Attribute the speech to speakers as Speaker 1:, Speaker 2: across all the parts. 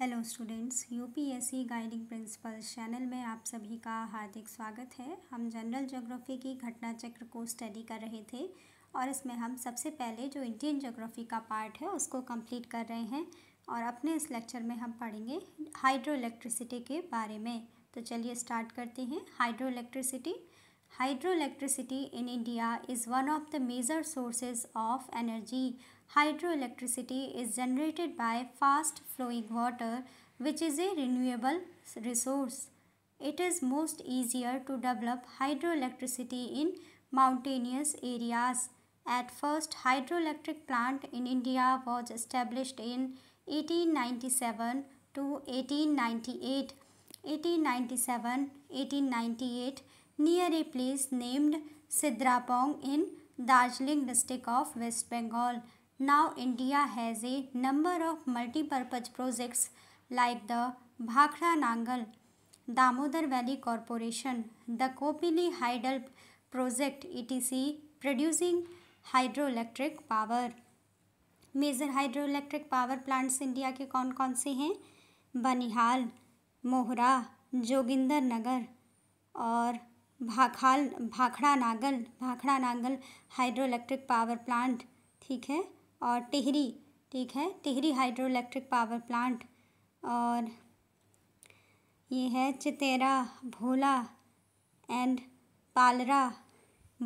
Speaker 1: Hello students UPSC guiding principle channel में आप सभी का हार्दिक स्वागत है हम जनरल ज्योग्राफी की घटना चक्र को स्टडी कर रहे थे और इसमें हम सबसे पहले जो इंडियन ज्योग्राफ़ी का पार्ट है उसको कंप्लीट कर रहे हैं और अपने इस लेक्चर में हम पढ़ेंगे हाइड्रो इलेक्ट्रिसिटी के बारे में तो चलिए स्टार्ट करते हैं hydro electricity hydro electricity in India is one of the major sources of energy Hydroelectricity is generated by fast flowing water which is a renewable resource. It is most easier to develop hydroelectricity in mountainous areas. At first hydroelectric plant in India was established in 1897 to 1898. 1897 1898 near a place named Sidrapong in Darjeeling district of West Bengal. Now India has a number of multi-purpose projects like the Bhakra Nangal, Damodar Valley Corporation, the Kopili Hydel Project etc. producing hydroelectric power. Major hydroelectric power plants India के कौन कौन से हैं बनिहाल मोहरा जोगिंदर नगर और भाखाल Bhakra Nangal Bhakra Nangal hydroelectric power plant ठीक है और टिहरी ठीक है Tehri hydro electric power plant और ये है Chitera Bhola and Palra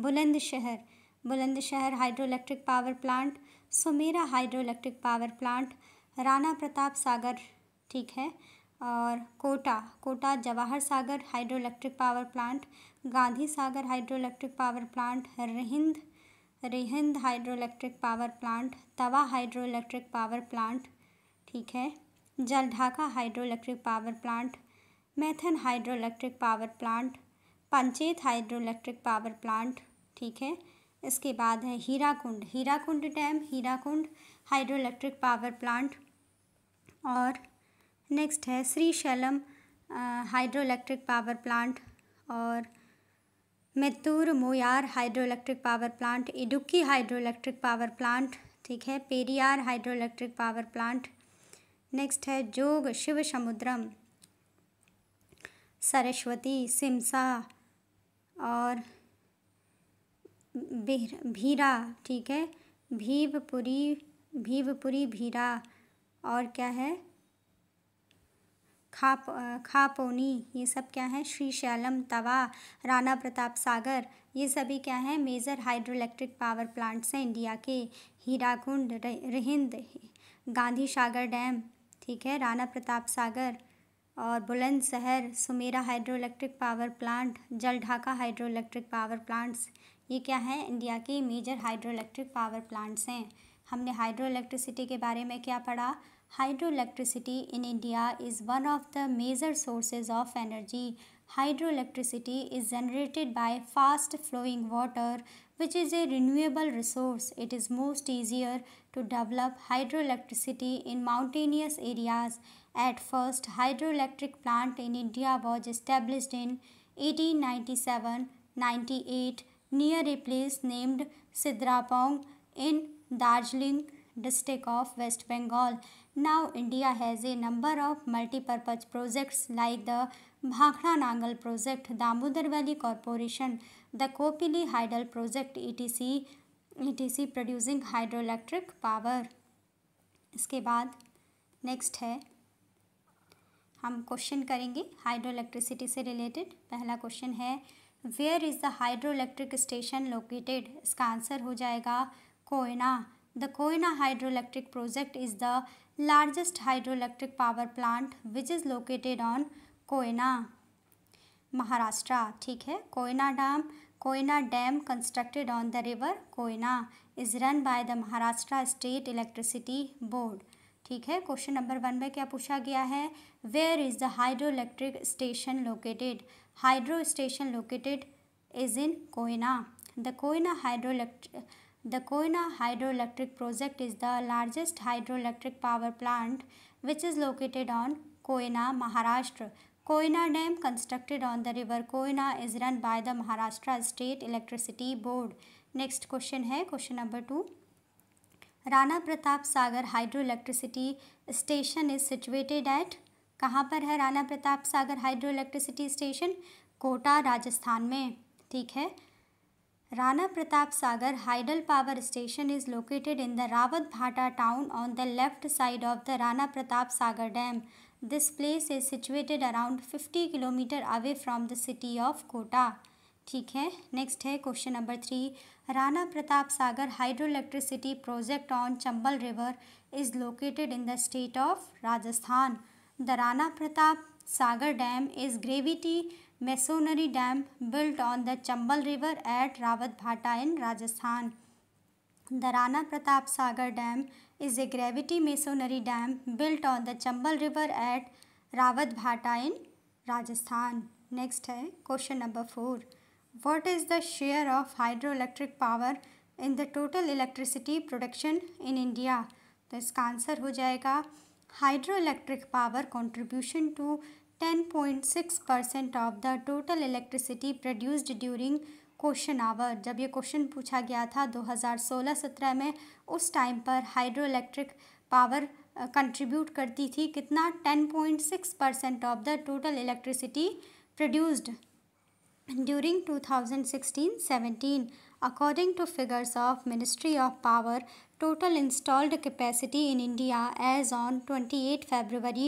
Speaker 1: Bulandshahr Bulandshahr hydro electric power plant Sumera hydro electric power plant Rana Pratap Sagar ठीक है और Kota Kota Jawahar Sagar hydro electric power plant Gandhi Sagar hydro electric power plant Rihand Rihand hydro electric power plant Tawa hydro electric power plant ठीक है Jaldhaka hydro electric power plant Maithon hydro electric power plant Panchet hydro electric power plant ठीक है इसके बाद है Hirakud Hirakud dam Hirakud hydro electric power plant और next है Sri Sailam hydro electric power plant और Mettur Moyar hydro electric power plant Idukki hydro electric power plant ठीक है Periyar hydro electric power plant next है जोग शिव समुद्रम सरस्वती सिमसा और भीरा ठीक है भीवपुरी भीवपुरी भीरा और क्या है खाप खापोनी ये सब क्या है श्री शैलम तवा राणा प्रताप सागर ये सभी क्या है major hydro electric power plants हैं इंडिया के हीराकुंड रिहिंद गांधी सागर डैम ठीक है राणा प्रताप सागर और Bulandshahr Sumera hydro electric power plant Jaldhaka hydro electric power plants ये क्या है इंडिया के major hydro electric power plants हैं हमने हाइड्रो इलेक्ट्रिसिटी के बारे में क्या पढ़ा Hydroelectricity in India is one of the major sources of energy. Hydroelectricity is generated by fast flowing water which is a renewable resource. It is most easier to develop hydroelectricity in mountainous areas. At first, hydroelectric plant in India was established in 1897-98 near a place named Sidrapong in Darjeeling, district of west Bengal now India has a number of multipurpose projects like the Bhakra Nangal project Damodar valley corporation the Kopili hydel project E E T C T C producing hydro electric power इसके बाद next है हम question करेंगे hydro electricity से related पहला question है where is the hydro electric station located इसका answer हो जाएगा Koyna The Koina hydroelectric project is the largest hydroelectric power plant which is located on Koina, Maharashtra. ठीक है Koina dam Koina dam constructed on the river Koina is run by the Maharashtra State Electricity Board. ठीक है question number one में क्या पूछा गया है where is the hydro electric station located hydro station located is in Koyna the Koyna hydro electric The Koyna hydroelectric project is the largest hydroelectric power plant which is located on Koyna, Maharashtra. Koyna Dam constructed on the river Koyna is run by the Maharashtra State Electricity Board. Next question है question number two. Rana Pratap Sagar hydro electricity station is situated at कहाँ पर है Rana Pratap Sagar hydro electricity station Kota Rajasthan में ठीक है Rana Pratap Sagar Hydel Power Station is located in the Rawat town on the left side of the Rana Pratap Sagar Dam. This place is situated around 50 km away from the city of Kota. Hai. Next hai, question number 3. Rana Pratap Sagar Hydroelectricity Project on Chambal River is located in the state of Rajasthan. The Rana Pratap Sagar Dam is gravity masonry dam built on the Chambal river at Rawat Bhata in Rajasthan the Rana Pratap Sagar dam is a gravity masonry dam built on the Chambal river at Rawat Bhata in Rajasthan next है question number four what is the share of hydro electric power in the total electricity production in India तो इसका answer हो जाएगा hydro electric power contribution to 10.6 percent of the total electricity produced during question hour जब ये question पूछा गया था 2016-17 में उस टाइम पर हाइड्रो इलेक्ट्रिक पावर कंट्रीब्यूट करती थी कितना 10.6 percent of the total electricity produced during 2016-17 according to figures of ministry of power total installed capacity in india as on 28 february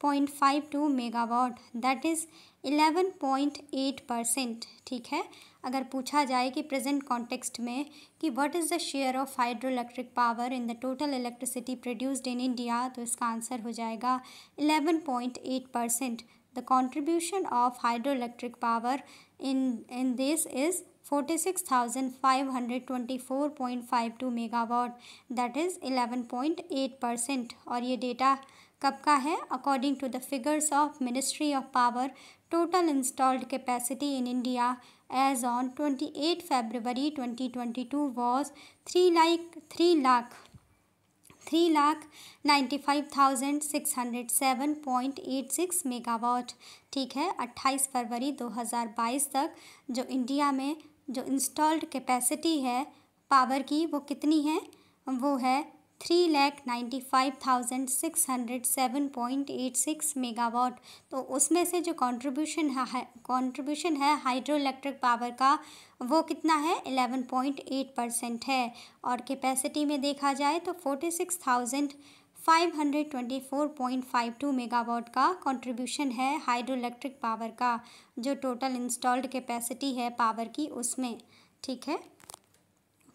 Speaker 1: point five two megawatt that is eleven point eight percent ठीक है अगर पूछा जाए कि present context में कि what is the share of hydro electric power in the total electricity produced in India तो इसका आंसर हो जाएगा eleven point eight percent the contribution of hydro electric power in in this is forty six two megawatt that is eight percent और ये data कब का है according to the figures of ministry of power total installed capacity in India as on twenty eight February twenty twenty two was three like three lakh three lakh ninety five thousand six hundred seven point eight six megawatt ठीक है अट्ठाईस फरवरी दो हज़ार बाईस तक जो India में जो इंस्टॉल्ड कैपेसिटी है पावर की वो कितनी है वो है three lakh ninety five thousand six hundred seven point eight six megawatt तो उसमें से जो कंट्रीब्यूशन है कंट्रीब्यूशन है हाइड्रो इलेक्ट्रिक पावर का वो कितना है एलेवन पॉइंट एट परसेंट है और कैपेसिटी में देखा जाए तो फोर्टी सिक्स थाउजेंड 524.52 मेगावाट का कंट्रीब्यूशन है हाइड्रो इलेक्ट्रिक पावर का जो टोटल इंस्टॉल्ड कैपेसिटी है पावर की उसमें ठीक है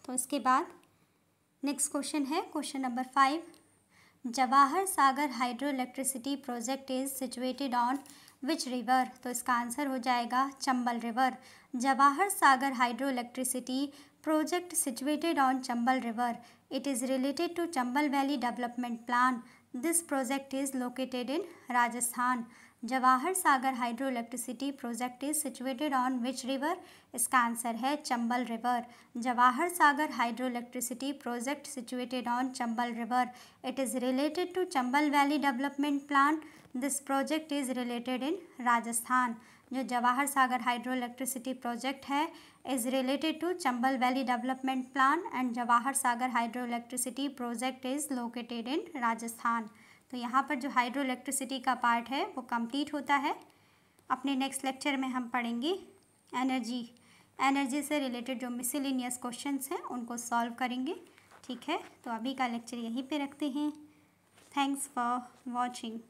Speaker 1: तो इसके बाद नेक्स्ट क्वेश्चन है question number five Jawahar Sagar hydro electricity project is situated on which river तो इसका आंसर हो जाएगा Chambal river Jawahar Sagar hydro electricity project situated on Chambal River. It is related to Chambal Valley Development Plan. This project is located in Rajasthan. Jawahar Sagar Hydroelectricity Project is situated on which river? its answer hai chambal river jawahar sagar hydroelectricity project situated on chambal river it is related to chambal valley development plan this project is related in rajasthan जो Jawahar Sagar hydro electricity project है is related to Chambal valley development plan and Jawahar Sagar hydro electricity project is located in Rajasthan तो यहाँ पर जो hydro electricity का part है वो complete होता है अपने नेक्स्ट लेक्चर में हम पढ़ेंगे एनर्जी एनर्जी से रिलेटेड जो मिसिलिनियस क्वेश्चन हैं उनको सॉल्व करेंगे ठीक है तो अभी का लेक्चर यहीं पे रखते हैं थैंक्स फॉर वॉचिंग